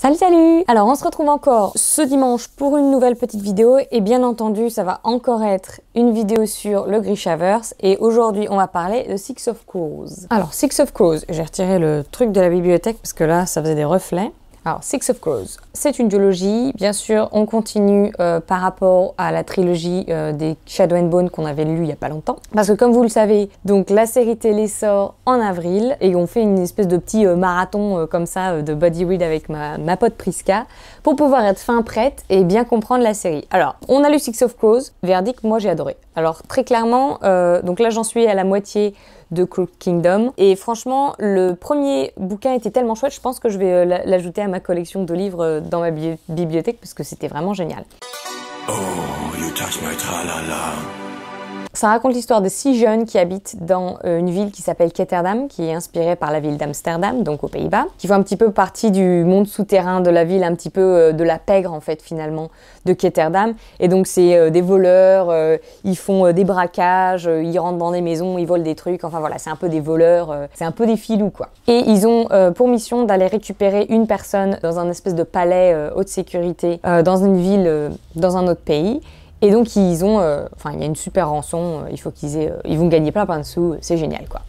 Salut salut Alors on se retrouve encore ce dimanche pour une nouvelle petite vidéo et bien entendu ça va encore être une vidéo sur le Grishaverse et aujourd'hui on va parler de Six of Crows. Alors Six of Crows, j'ai retiré le truc de la bibliothèque parce que là ça faisait des reflets. Alors, Six of Crows, c'est une biologie, Bien sûr, on continue euh, par rapport à la trilogie euh, des Shadow and Bone qu'on avait lu il y a pas longtemps. Parce que comme vous le savez, donc la série télé sort en avril et on fait une espèce de petit euh, marathon comme ça de body read avec ma, ma, pote Priska pour pouvoir être fin prête et bien comprendre la série. Alors, on a lu Six of Crows. Verdict, moi j'ai adoré. Alors, très clairement, donc là j'en suis à la moitié de Crook Kingdom. Et franchement, le premier bouquin était tellement chouette, je pense que je vais euh, l'ajouter à ma collection de livres euh, dans ma bibliothèque parce que c'était vraiment génial. Oh, you touch my ça raconte l'histoire de six jeunes qui habitent dans euh, une ville qui s'appelle Ketterdam, qui est inspirée par la ville d'Amsterdam, donc aux Pays-Bas, qui font un petit peu partie du monde souterrain de la ville, un petit peu euh, de la pègre en fait finalement de Ketterdam. Et donc c'est euh, des voleurs, ils font des braquages, ils rentrent dans des maisons, ils volent des trucs, enfin voilà, c'est un peu des voleurs, c'est un peu des filous quoi. Et ils ont pour mission d'aller récupérer une personne dans un espèce de palais haute sécurité dans une ville, dans un autre pays. Et donc ils ont, euh, enfin il y a une super rançon, euh, il faut qu'ils aient, euh, ils vont gagner plein plein de sous, c'est génial quoi.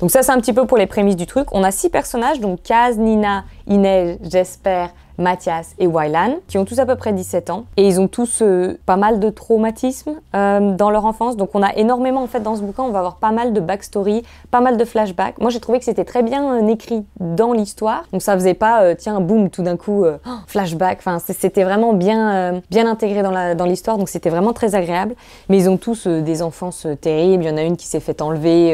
Donc ça c'est un petit peu pour les prémices du truc. On a six personnages, donc Kaz, Nina, Inès, j'espère... Mathias et Wylan, qui ont tous à peu près 17 ans, et ils ont tous euh, pas mal de traumatismes euh, dans leur enfance. Donc on a énormément, en fait, dans ce bouquin, on va avoir pas mal de backstory, pas mal de flashbacks. Moi, j'ai trouvé que c'était très bien euh, écrit dans l'histoire. Donc ça faisait pas, tiens, boum, tout d'un coup, oh, flashback. Enfin, c'était vraiment bien, bien intégré dans l'histoire, donc c'était vraiment très agréable. Mais ils ont tous des enfances terribles. Il y en a une qui s'est fait enlever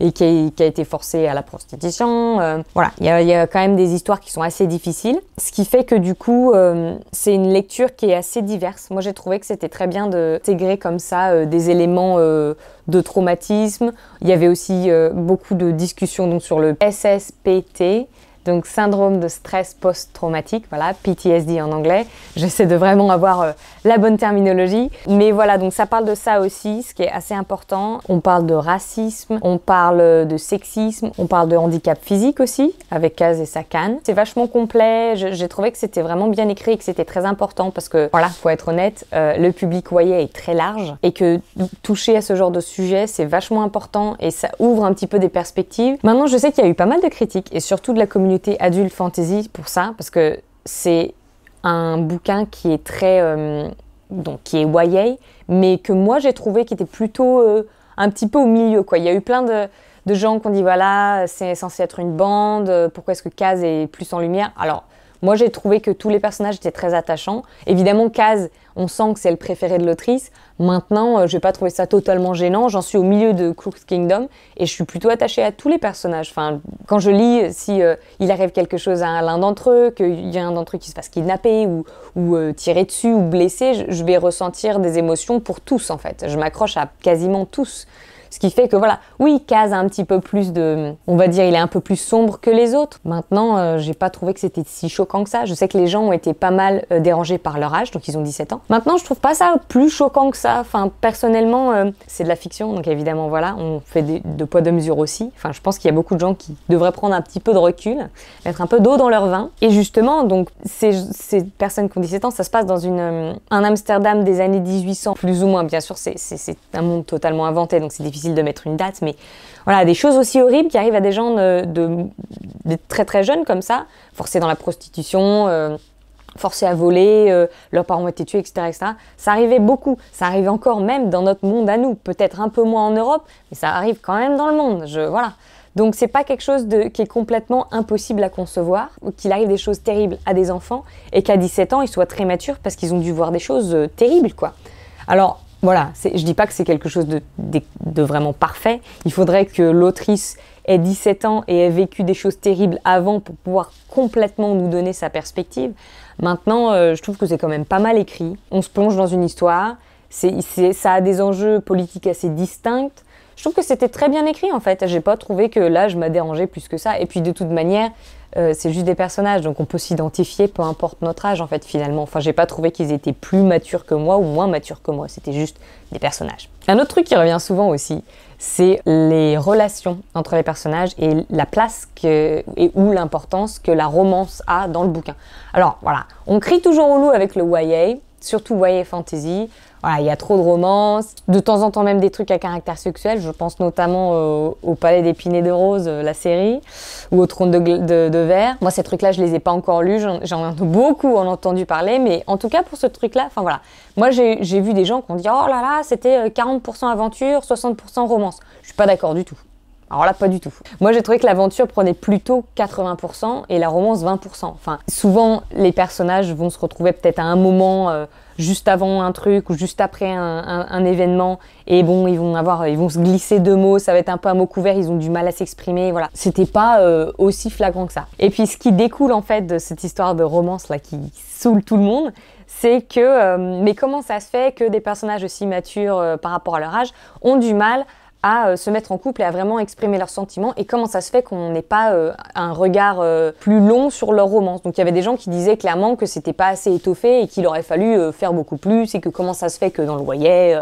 et qui a, été forcée à la prostitution. voilà, il y, a, quand même des histoires qui sont assez difficiles. Ce qui que du coup, euh, c'est une lecture qui est assez diverse. Moi, j'ai trouvé que c'était très bien d'intégrer comme ça euh, des éléments euh, de traumatisme. Il y avait aussi beaucoup de discussions donc, sur le SSPT, donc syndrome de stress post-traumatique, voilà, PTSD en anglais. J'essaie de vraiment avoir euh, la bonne terminologie. Mais voilà, donc ça parle de ça aussi, ce qui est assez important. On parle de racisme, on parle euh, de sexisme, on parle de handicap physique aussi, avec Kaz et canne. C'est vachement complet, j'ai trouvé que c'était vraiment bien écrit et que c'était très important parce que, voilà, faut être honnête, euh, le public voyait est très large et que toucher à ce genre de sujet, c'est vachement important et ça ouvre un petit peu des perspectives. Maintenant, je sais qu'il y a eu pas mal de critiques et surtout de la communauté adulte fantasy pour ça, parce que c'est un bouquin qui est très. Euh, donc, qui est YA, mais que moi j'ai trouvé qui était plutôt euh, un petit peu au milieu, quoi. Il y a eu plein de, gens qui ont dit voilà, c'est censé être une bande, euh, pourquoi est-ce que case est plus en lumière Alors, moi, j'ai trouvé que tous les personnages étaient très attachants. Évidemment, Kaz, on sent que c'est le préféré de l'autrice. Maintenant, euh, je n'ai pas trouvé ça totalement gênant. J'en suis au milieu de Crook's Kingdom et je suis plutôt attachée à tous les personnages. Enfin, quand je lis, euh, si euh, il arrive quelque chose à l'un d'entre eux, qu'il y a un d'entre eux qui se fasse kidnapper ou, ou tirer dessus ou blessé, je vais ressentir des émotions pour tous en fait. Je m'accroche à quasiment tous. Ce qui fait que voilà, oui, Kaz a un petit peu plus de, on va dire, il est un peu plus sombre que les autres. Maintenant, euh, j'ai pas trouvé que c'était si choquant que ça. Je sais que les gens ont été pas mal euh, dérangés par leur âge, donc ils ont 17 ans. Maintenant, je trouve pas ça plus choquant que ça. Enfin, personnellement, euh, c'est de la fiction, donc évidemment, voilà, on fait des, de poids de mesure aussi. Enfin, je pense qu'il y a beaucoup de gens qui devraient prendre un petit peu de recul, mettre un peu d'eau dans leur vin. Et justement, donc, ces, personnes qui ont 17 ans, ça se passe dans une, un Amsterdam des années 1800, plus ou moins. Bien sûr, c'est un monde totalement inventé, donc c'est difficile de mettre une date, mais voilà, des choses aussi horribles qui arrivent à des gens de, très très jeunes comme ça, forcés dans la prostitution. Euh, forcés à voler, euh, leurs parents ont été tués, etc., etc. Ça arrivait beaucoup. Ça arrive encore même dans notre monde à nous. Peut-être un peu moins en Europe, mais ça arrive quand même dans le monde. Je, voilà. Donc c'est pas quelque chose de, qui est complètement impossible à concevoir, qu'il arrive des choses terribles à des enfants et qu'à 17 ans ils soient très matures parce qu'ils ont dû voir des choses euh, terribles quoi. Alors voilà, je dis pas que c'est quelque chose de, vraiment parfait. Il faudrait que l'autrice ait 17 ans et ait vécu des choses terribles avant pour pouvoir complètement nous donner sa perspective. Maintenant, euh, je trouve que c'est quand même pas mal écrit. On se plonge dans une histoire. ça a des enjeux politiques assez distincts je trouve que c'était très bien écrit en fait. J'ai pas trouvé que l'âge m'a dérangé plus que ça. Et puis de toute manière, euh, c'est juste des personnages, donc on peut s'identifier peu importe notre âge en fait finalement. Enfin, j'ai pas trouvé qu'ils étaient plus matures que moi ou moins matures que moi. C'était juste des personnages. Un autre truc qui revient souvent aussi, c'est les relations entre les personnages et la place et ou l'importance que la romance a dans le bouquin. Alors voilà, on crie toujours au loup avec le YA surtout voyez, fantasy. il y a trop de romances, de temps en temps même des trucs à caractère sexuel. Je pense notamment euh, au Palais d'épinay de rose, euh, la série, ou au Trône de, de, verre. Moi, ces trucs-là, je les ai pas encore lus. J'en ai beaucoup en entendu parler, mais en tout cas pour ce truc-là, enfin voilà. Moi, j'ai vu des gens qui ont dit oh là là, c'était 40% euh, aventure, 60% romance. Je suis pas d'accord du tout. Alors là, pas du tout. Moi, j'ai trouvé que l'aventure prenait plutôt 80% et la romance 20%. Enfin, souvent, les personnages vont se retrouver peut-être à un moment euh, juste avant un truc ou juste après un, événement. Et bon, ils vont avoir, ils vont se glisser deux mots, ça va être un peu un mot couvert, ils ont du mal à s'exprimer, voilà. C'était pas euh, aussi flagrant que ça. Et puis, ce qui découle en fait de cette histoire de romance là qui saoule tout le monde, c'est que, euh, mais comment ça se fait que des personnages aussi matures par rapport à leur âge ont du mal à euh, se mettre en couple et à vraiment exprimer leurs sentiments et comment ça se fait qu'on n'ait pas euh, un regard euh, plus long sur leur romance. Donc il y avait des gens qui disaient clairement que c'était pas assez étoffé et qu'il aurait fallu faire beaucoup plus et que comment ça se fait que dans le loyer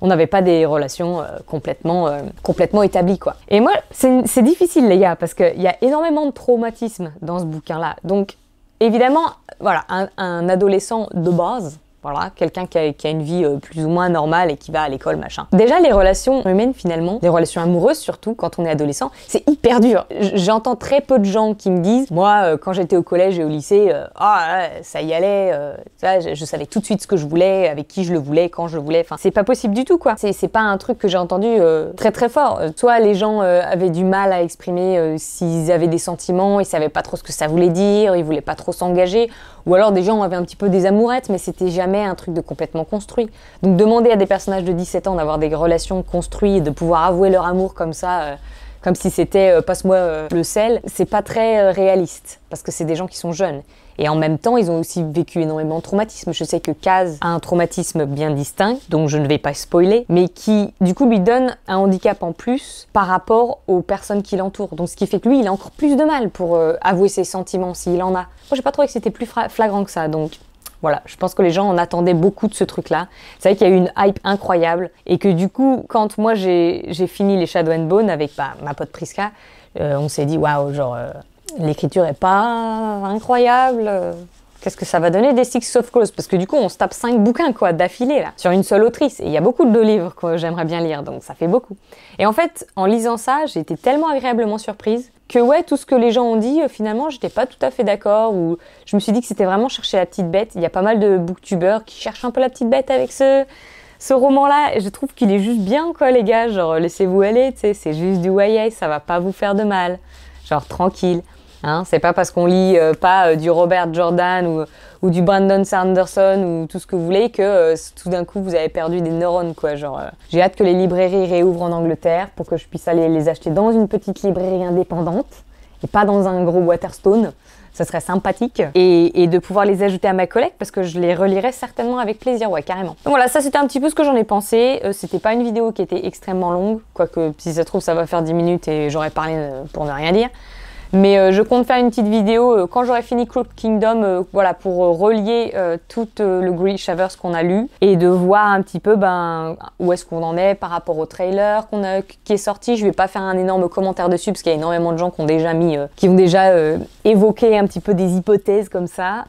on n'avait pas des relations complètement complètement établies quoi. Et moi c'est difficile les gars parce qu'il y a énormément de traumatisme dans ce bouquin là. Donc évidemment voilà un adolescent de base voilà, quelqu'un qui a, une vie euh, plus ou moins normale et qui va à l'école, machin. Déjà, les relations humaines, finalement, les relations amoureuses surtout, quand on est adolescent, c'est hyper dur. J'entends très peu de gens qui me disent, moi, euh, quand j'étais au collège et au lycée, euh, ah, ça y allait, je, savais tout de suite ce que je voulais, avec qui je le voulais, quand je le voulais. Enfin, c'est pas possible du tout, quoi. C'est pas un truc que j'ai entendu très très fort. Soit les gens avaient du mal à exprimer s'ils avaient des sentiments, ils savaient pas trop ce que ça voulait dire, ils voulaient pas trop s'engager, ou alors des gens avaient un petit peu des amourettes, mais c'était jamais un truc de complètement construit. Donc demander à des personnages de 17 ans d'avoir des relations construites, de pouvoir avouer leur amour comme ça, euh, comme si c'était euh, passe-moi euh, le sel, c'est pas très réaliste parce que c'est des gens qui sont jeunes. Et en même temps, ils ont aussi vécu énormément de traumatismes. Je sais que Kaz a un traumatisme bien distinct, donc je ne vais pas spoiler, mais qui, du coup, lui donne un handicap en plus par rapport aux personnes qui l'entourent. Donc, ce qui fait que lui, il a encore plus de mal pour avouer ses sentiments s'il en a. Moi, j'ai pas trouvé que c'était plus flagrant que ça, donc voilà, je pense que les gens en attendaient beaucoup de ce truc-là. C'est vrai qu'il y a eu une hype incroyable et que du coup, quand moi j'ai fini les Shadow and Bone avec bah, ma pote Priska, euh, on s'est dit waouh, genre euh, l'écriture est pas incroyable, Qu'est-ce que ça va donner des Six of Close Parce que du coup, on se tape cinq bouquins quoi d'affilée là, sur une seule autrice. Et il y a beaucoup de livres que j'aimerais bien lire, donc ça fait beaucoup. Et en fait, en lisant ça, j'ai été tellement agréablement surprise que ouais, tout ce que les gens ont dit, euh, finalement, n'étais pas tout à fait d'accord. Ou je me suis dit que c'était vraiment chercher la petite bête. Il y a pas mal de booktubeurs qui cherchent un peu la petite bête avec ce ce roman-là, je trouve qu'il est juste bien, quoi, les gars. Genre, laissez-vous aller, c'est juste du YA, ça va pas vous faire de mal. Genre, tranquille. Hein, c'est pas parce qu'on lit euh, pas euh, du Robert Jordan ou, du Brandon Sanderson ou tout ce que vous voulez que euh, tout d'un coup vous avez perdu des neurones quoi. Genre, j'ai hâte que les librairies réouvrent en Angleterre pour que je puisse aller les acheter dans une petite librairie indépendante et pas dans un gros Waterstone. Ça serait sympathique et, et de pouvoir les ajouter à ma collègue parce que je les relirais certainement avec plaisir, ouais, carrément. Donc voilà, ça c'était un petit peu ce que j'en ai pensé. C'était pas une vidéo qui était extrêmement longue, quoique si ça se trouve ça va faire 10 minutes et j'aurais parlé pour ne rien dire. Mais euh, je compte faire une petite vidéo euh, quand j'aurai fini croup Kingdom, euh, voilà, pour relier tout le Green Shavers qu'on a lu et de voir un petit peu ben, où est-ce qu'on en est par rapport au trailer a, qui est sorti. Je vais pas faire un énorme commentaire dessus parce qu'il y a énormément de gens qui ont déjà mis, qui ont déjà évoqué un petit peu des hypothèses comme ça.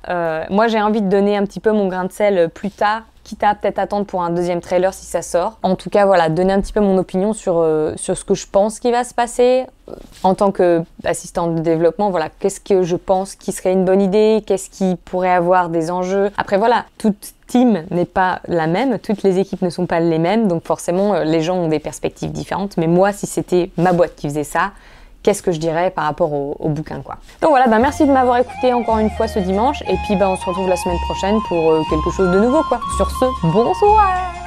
moi, j'ai envie de donner un petit peu mon grain de sel plus tard quitte à peut-être attendre pour un deuxième trailer si ça sort. En tout cas, voilà, donner un petit peu mon opinion sur, euh, ce que je pense qui va se passer euh, en tant qu'assistante de développement. Voilà, qu'est-ce que je pense qui serait une bonne idée, qu'est-ce qui pourrait avoir des enjeux. Après, voilà, toute team n'est pas la même, toutes les équipes ne sont pas les mêmes, donc forcément, euh, les gens ont des perspectives différentes. Mais moi, si c'était ma boîte qui faisait ça, qu'est-ce que je dirais par rapport au, bouquin quoi. Donc voilà, bah, merci de m'avoir écouté encore une fois ce dimanche et puis bah, on se retrouve la semaine prochaine pour euh, quelque chose de nouveau quoi. Sur ce, bonsoir.